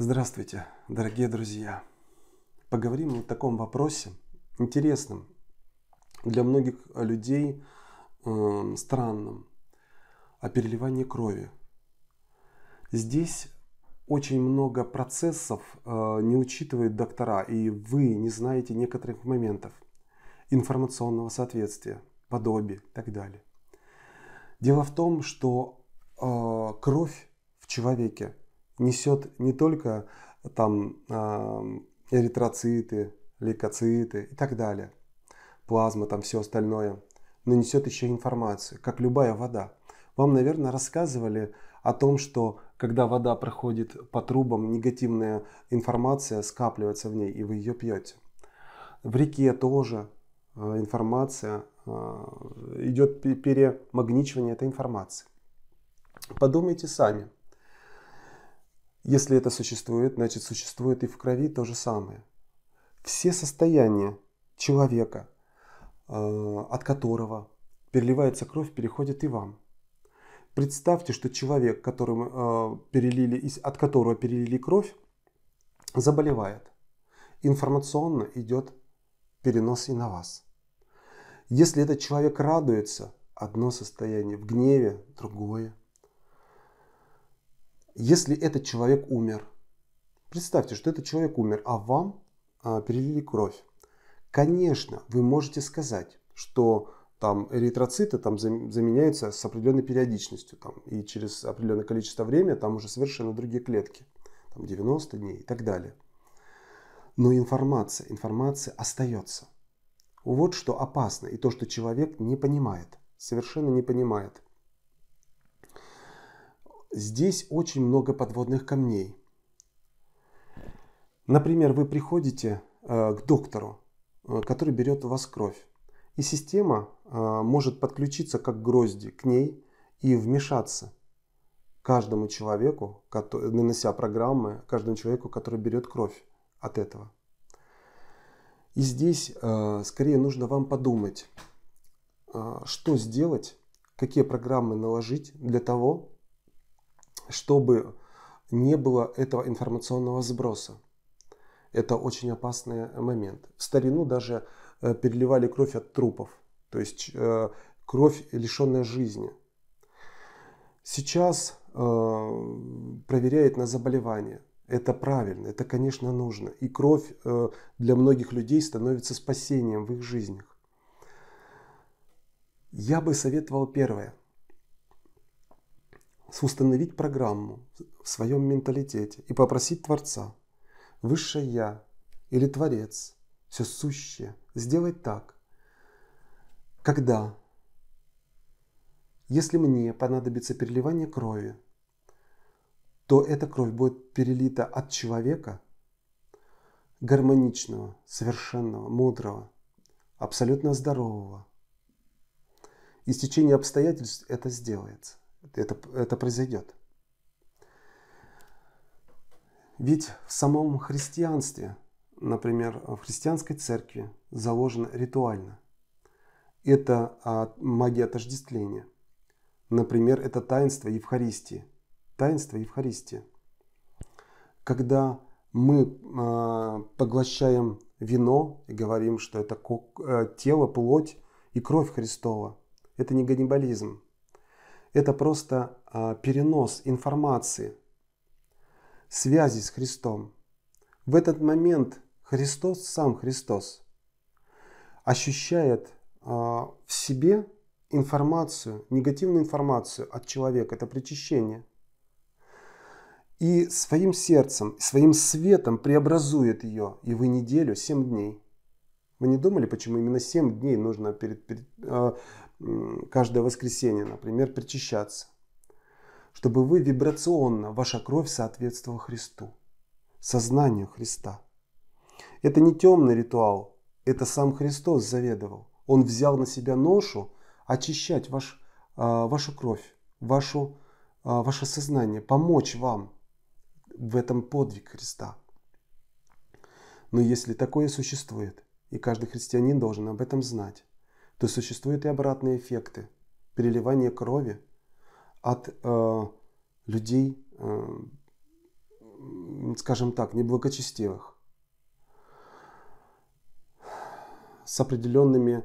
Здравствуйте, дорогие друзья! Поговорим о таком вопросе, интересном, для многих людей э, странном, о переливании крови. Здесь очень много процессов э, не учитывают доктора, и вы не знаете некоторых моментов информационного соответствия, подобия и так далее. Дело в том, что э, кровь в человеке – несет не только там эритроциты, лейкоциты и так далее, плазма, там все остальное, но несет еще информацию, как любая вода. Вам, наверное, рассказывали о том, что когда вода проходит по трубам, негативная информация скапливается в ней, и вы ее пьете. В реке тоже э, информация, э, идет перемагничивание этой информации. Подумайте сами – если это существует, значит существует и в крови то же самое. Все состояния человека, э, от которого переливается кровь, переходят и вам. Представьте, что человек, которым, э, перелили, от которого перелили кровь, заболевает. Информационно идет перенос и на вас. Если этот человек радуется, одно состояние, в гневе другое – если этот человек умер, представьте, что этот человек умер, а вам а, перелили кровь. Конечно, вы можете сказать, что там эритроциты там заменяются с определенной периодичностью, там, и через определенное количество времени там уже совершенно другие клетки, там 90 дней и так далее. Но информация, информация остается. Вот что опасно, и то, что человек не понимает, совершенно не понимает здесь очень много подводных камней. Например, вы приходите э, к доктору, э, который берет у вас кровь. И система э, может подключиться как грозди к ней и вмешаться каждому человеку, нанося программы каждому человеку, который берет кровь от этого. И здесь скорее нужно вам подумать, что сделать, какие программы наложить для того, чтобы не было этого информационного сброса. Это очень опасный момент. В старину даже э, переливали кровь от трупов, то есть э, кровь, лишенная жизни. Сейчас э, проверяют на заболевания. Это правильно, это, конечно, нужно. И кровь для многих людей становится спасением в их жизнях. Я бы советовал первое – установить программу в своем менталитете и попросить Творца, Высшее Я или Творец, все сущее, сделать так, когда, если мне понадобится переливание крови, то эта кровь будет перелита от человека, гармоничного, совершенного, мудрого, абсолютно здорового. И с течением обстоятельств это сделается это, это произойдет. Ведь в самом христианстве, например, в христианской церкви заложено ритуально. Это а, магия отождествления. Например, это таинство Евхаристии. Таинство Евхаристии. Когда мы а, поглощаем вино и говорим, что это э, тело, плоть и кровь Христова. Это не ганнибализм, это просто а, перенос информации, связи с Христом. В этот момент Христос, сам Христос, ощущает а, в себе информацию, негативную информацию от человека, это причащение. И своим сердцем, своим светом преобразует ее, и вы неделю, семь дней. Вы не думали, почему именно семь дней нужно перед, перед, а, каждое воскресенье, например, причащаться, чтобы вы вибрационно, ваша кровь соответствовала Христу, сознанию Христа. Это не темный ритуал, это сам Христос заведовал. Он взял на себя ношу очищать ваш, а, вашу кровь, вашу, а, ваше сознание, помочь вам в этом подвиг Христа. Но если такое существует, и каждый христианин должен об этом знать, то существуют и обратные эффекты. Переливание крови от э, людей, э, скажем так, неблагочестивых, с определенными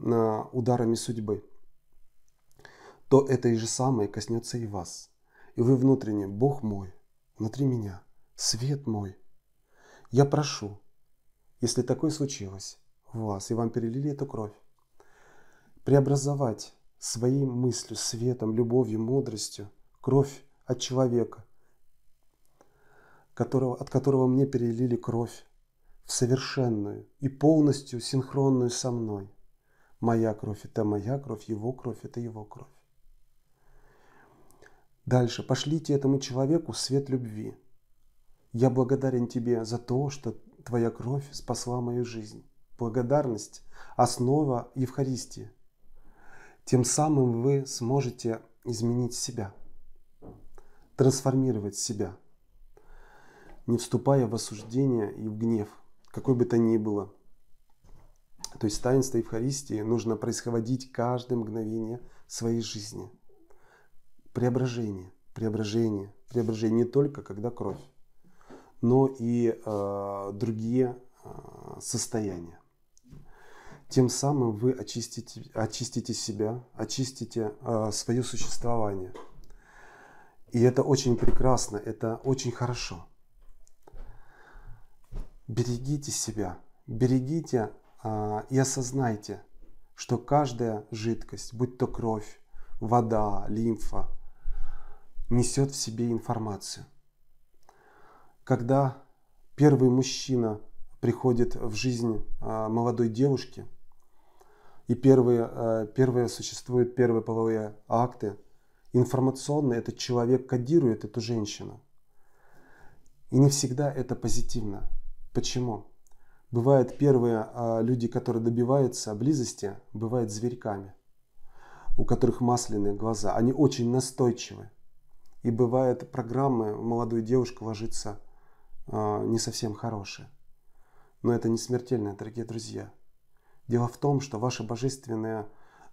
э, ударами судьбы, то это и же самое коснется и вас. И вы внутренне, Бог мой, внутри меня, свет мой, я прошу, если такое случилось у вас, и вам перелили эту кровь, преобразовать своей мыслью, светом, любовью, мудростью кровь от человека, которого, от которого мне перелили кровь в совершенную и полностью синхронную со мной. Моя кровь – это моя кровь, его кровь – это его кровь. Дальше. Пошлите этому человеку свет любви. Я благодарен тебе за то, что твоя кровь спасла мою жизнь. Благодарность – основа Евхаристии – тем самым вы сможете изменить себя, трансформировать себя, не вступая в осуждение и в гнев, какой бы то ни было. То есть таинство Евхаристии нужно происходить каждое мгновение своей жизни. Преображение, преображение, преображение не только когда кровь, но и э, другие э, состояния тем самым вы очистите, очистите себя, очистите э, свое существование. И это очень прекрасно, это очень хорошо. Берегите себя, берегите э, и осознайте, что каждая жидкость, будь то кровь, вода, лимфа, несет в себе информацию. Когда первый мужчина приходит в жизнь а, молодой девушки – и первые, э, первые существуют первые половые акты. Информационно этот человек кодирует эту женщину. И не всегда это позитивно. Почему? Бывают первые э, люди, которые добиваются близости, бывают зверьками, у которых масляные глаза. Они очень настойчивы. И бывают программы, молодую девушку ложится э, не совсем хорошие. Но это не смертельно, дорогие друзья. Дело в том, что ваше божественное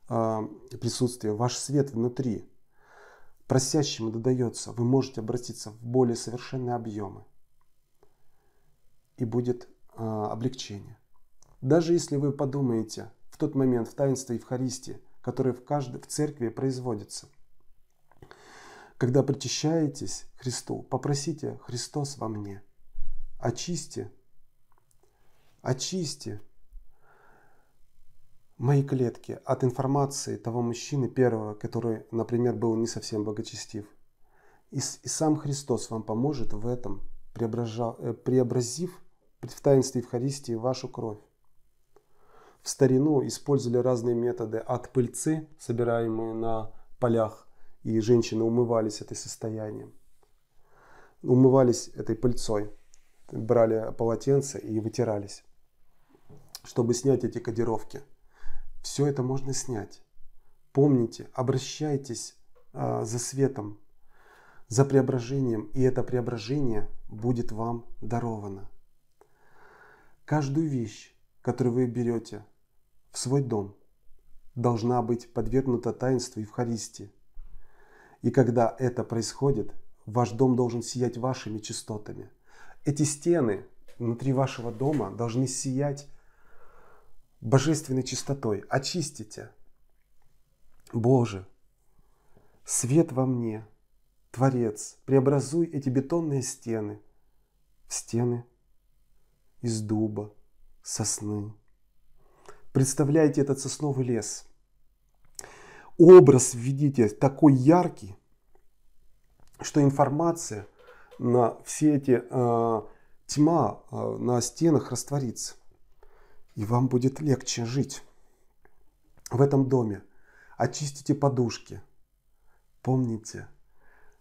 а, присутствие, ваш свет внутри, просящему додается, вы можете обратиться в более совершенные объемы. И будет а, облегчение. Даже если вы подумаете в тот момент в таинстве Евхаристии, которое в, каждой, в церкви производится – когда причащаетесь Христу, попросите «Христос во мне, очисти, очисти мои клетки от информации того мужчины первого, который, например, был не совсем благочестив, И, и сам Христос вам поможет в этом, э, преобразив в таинстве Евхаристии вашу кровь. В старину использовали разные методы от пыльцы, собираемые на полях, и женщины умывались этой состоянием. Умывались этой пыльцой, брали полотенце и вытирались, чтобы снять эти кодировки – все это можно снять. Помните, обращайтесь э, за светом, за преображением, и это преображение будет вам даровано. Каждую вещь, которую вы берете в свой дом, должна быть подвергнута таинству Евхаристии. И когда это происходит, ваш дом должен сиять вашими частотами. Эти стены внутри вашего дома должны сиять божественной чистотой. Очистите. Боже, свет во мне, Творец, преобразуй эти бетонные стены в стены из дуба, сосны. Представляете этот сосновый лес. Образ видите такой яркий, что информация на все эти э, тьма э, на стенах растворится и вам будет легче жить в этом доме. Очистите подушки. Помните,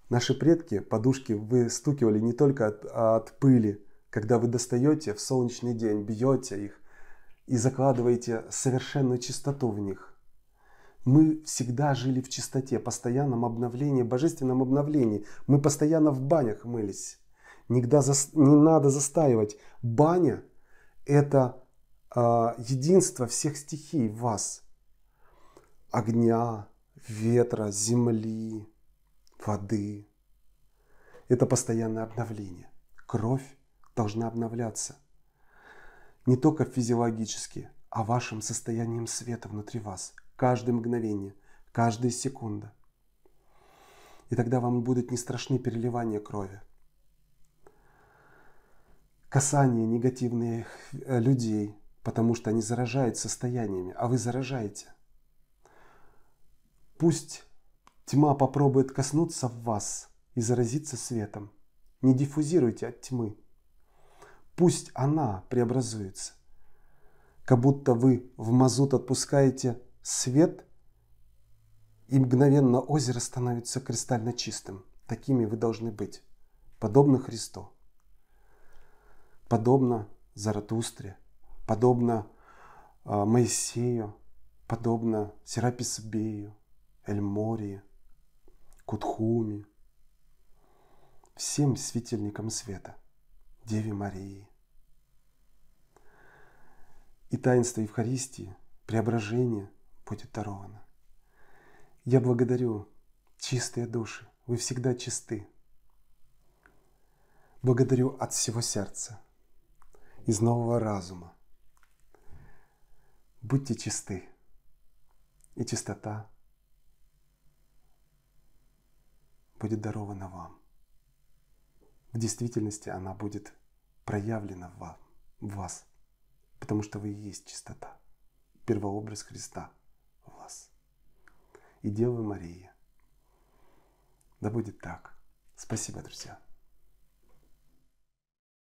наши предки подушки выстукивали не только от, а от пыли, когда вы достаете в солнечный день, бьете их и закладываете совершенную чистоту в них. Мы всегда жили в чистоте, постоянном обновлении, божественном обновлении. Мы постоянно в банях мылись. Никогда за... Не надо застаивать. Баня – это а, единство всех стихий в вас. Огня, ветра, земли, воды. Это постоянное обновление. Кровь должна обновляться. Не только физиологически, а вашим состоянием света внутри вас. Каждое мгновение, каждая секунда. И тогда вам будут не страшны переливания крови. Касание негативных э, людей, потому что они заражают состояниями, а вы заражаете. Пусть тьма попробует коснуться в вас и заразиться светом. Не диффузируйте от тьмы. Пусть она преобразуется. Как будто вы в мазут отпускаете свет, и мгновенно озеро становится кристально чистым. Такими вы должны быть, подобно Христу, подобно Заратустре, подобно а, Моисею, подобно Сераписбею, Эльмории, Кутхуми, всем светильникам света, Деве Марии. И таинство Евхаристии, преображение будет даровано. Я благодарю, чистые души, вы всегда чисты. Благодарю от всего сердца, из нового разума, Будьте чисты. И чистота будет дарована вам. В действительности она будет проявлена в вас, в вас потому что вы и есть чистота. Первообраз Христа в вас. И девы Мария. Да будет так. Спасибо, друзья.